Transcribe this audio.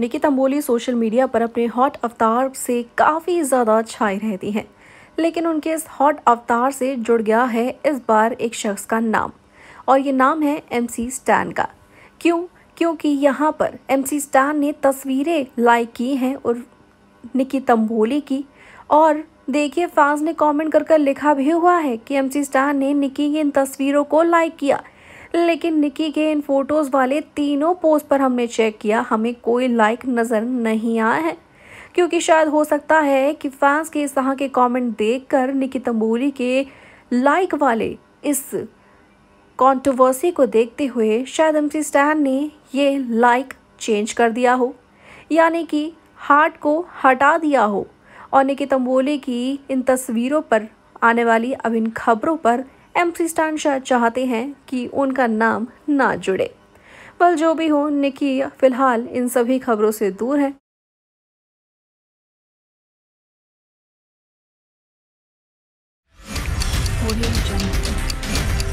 निकिता मोली social media पर अपने hot अवतार से काफ़ी ज़्यादा छाई रहती हैं लेकिन उनके इस हॉट अवतार से जुड़ गया है इस बार एक शख्स का नाम और ये नाम है एम सी स्टैन का क्यों क्योंकि यहाँ पर एम सी स्टैन ने तस्वीरें लाइक की हैं और निकी तंबोली की और देखिए फैंस ने कमेंट कर कर लिखा भी हुआ है कि एम सी स्टैन ने निकी की इन तस्वीरों को लाइक किया लेकिन निकी के इन फोटोज़ वाले तीनों पोस्ट पर हमने चेक किया हमें कोई लाइक नज़र नहीं आया है क्योंकि शायद हो सकता है कि फैंस के इस तरह के कमेंट देखकर निकी तंबूरी के लाइक वाले इस कंट्रोवर्सी को देखते हुए शायद एम स्टैन ने ये लाइक चेंज कर दिया हो यानी कि हार्ट को हटा दिया हो और निकी तंबोली की इन तस्वीरों पर आने वाली अब इन खबरों पर एम सी स्टान शाह चाहते हैं कि उनका नाम ना जुड़े पर जो भी हो निकी फिलहाल इन सभी खबरों से दूर है audio jungle.